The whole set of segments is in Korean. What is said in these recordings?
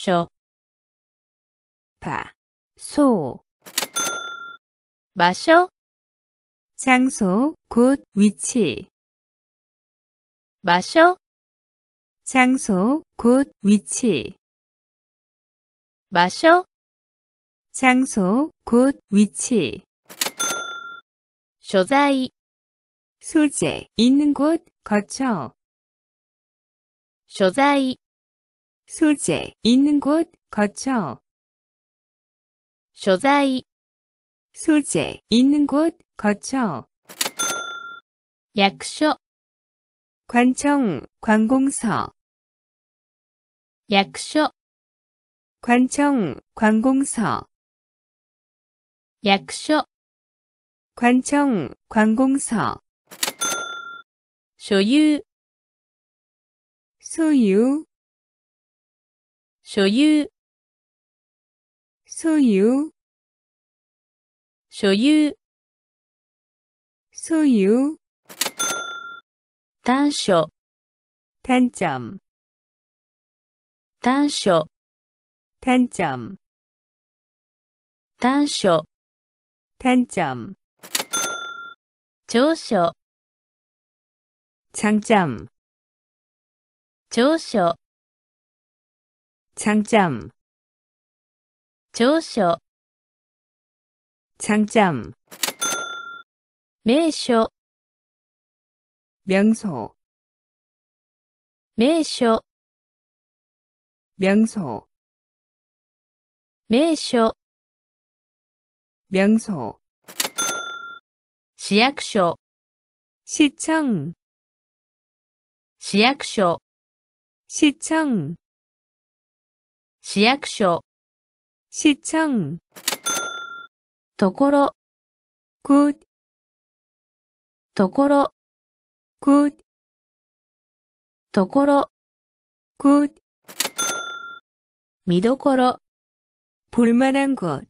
쇼, 바, 소, 마셔, 장소, 곳, 위치, 마셔, 장소, 곳, 위치, 마셔, 장소, 곳, 위치, 쇼자 소재, 있는 곳, 거쳐, 所在 소재, 있는 곳, 거쳐. 소재 소재, 있는 곳, 거쳐. 약소 관청, 관공서. 약소 관청, 관공서. 약소 관청, 관공서. 소유 소유 所有所有所有所有短所短점短所短점短所短점長所長점長所 장점 조쇼 장점 명소 명소 명소 명소 명소 명소 시약쇼 시청 시약쇼 시청 市役所。市長。ところ。good ところ。good ところ。good 見どころ。볼만한 것。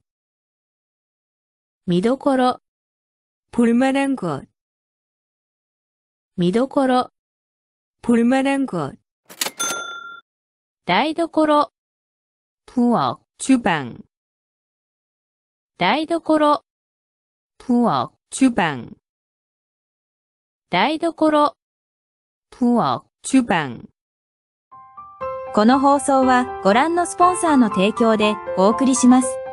見どころ。볼만한 것。 見どころ。볼만한 것。 台所。プ엌チュバン。台所、プ부チュバン。台所、プ로チュバン。この放送はご覧のスポンサーの提供でお送りします。